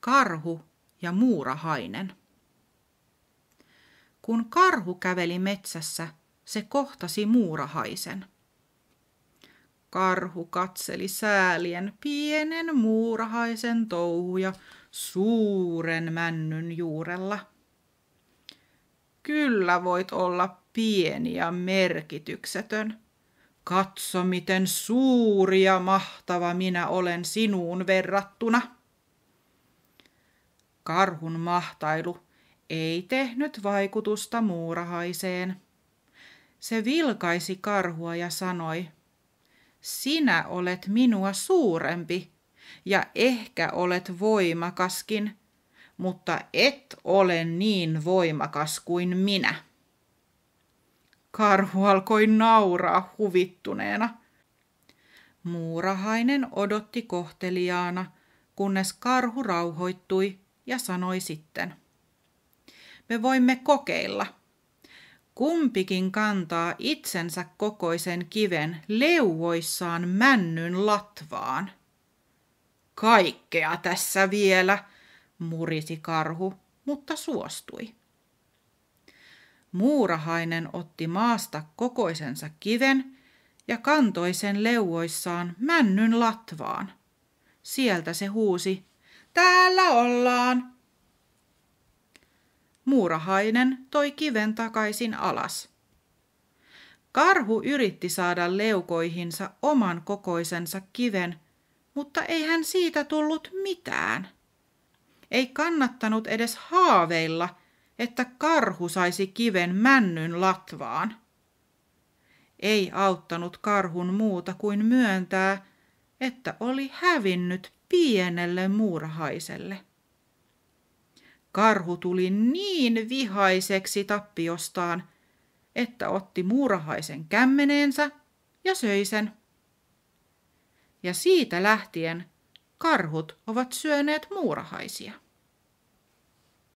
karhu ja muurahainen. Kun karhu käveli metsässä, se kohtasi muurahaisen. Karhu katseli säälien pienen muurahaisen touhuja suuren männyn juurella. Kyllä voit olla pieni ja merkityksetön. Katso, miten suuri ja mahtava minä olen sinuun verrattuna. Karhun mahtailu ei tehnyt vaikutusta muurahaiseen. Se vilkaisi karhua ja sanoi, sinä olet minua suurempi ja ehkä olet voimakaskin, mutta et ole niin voimakas kuin minä. Karhu alkoi nauraa huvittuneena. Muurahainen odotti kohteliaana, kunnes karhu rauhoittui ja sanoi sitten, me voimme kokeilla. Kumpikin kantaa itsensä kokoisen kiven leuvoissaan männyn latvaan. Kaikkea tässä vielä, murisi karhu, mutta suostui. Muurahainen otti maasta kokoisensa kiven ja kantoi sen leuoissaan männyn latvaan. Sieltä se huusi Täällä ollaan. Muurahainen toi kiven takaisin alas. Karhu yritti saada leukoihinsa oman kokoisensa kiven, mutta ei hän siitä tullut mitään. Ei kannattanut edes haaveilla, että karhu saisi kiven männyn latvaan. Ei auttanut karhun muuta kuin myöntää, että oli hävinnyt pienelle muurahaiselle. Karhu tuli niin vihaiseksi tappiostaan, että otti muurahaisen kämmeneensä ja söi sen. Ja siitä lähtien karhut ovat syöneet muurahaisia.